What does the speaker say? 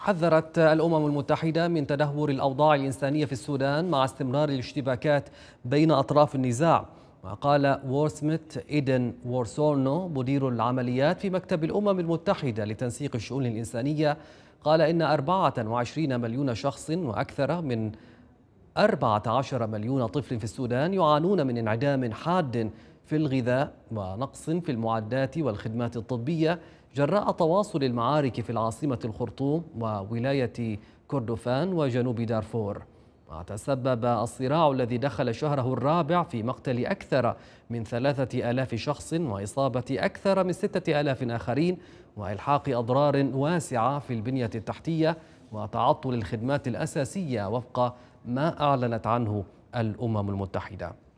حذرت الأمم المتحدة من تدهور الأوضاع الإنسانية في السودان مع استمرار الاشتباكات بين أطراف النزاع وقال وورسميت إيدن وورسورنو مدير العمليات في مكتب الأمم المتحدة لتنسيق الشؤون الإنسانية قال إن 24 مليون شخص وأكثر من 14 مليون طفل في السودان يعانون من انعدام حاد في الغذاء ونقص في المعدات والخدمات الطبية جراء تواصل المعارك في العاصمة الخرطوم وولاية كردفان وجنوب دارفور وتسبب الصراع الذي دخل شهره الرابع في مقتل أكثر من ثلاثة ألاف شخص وإصابة أكثر من ستة ألاف آخرين وإلحاق أضرار واسعة في البنية التحتية وتعطل الخدمات الأساسية وفق ما أعلنت عنه الأمم المتحدة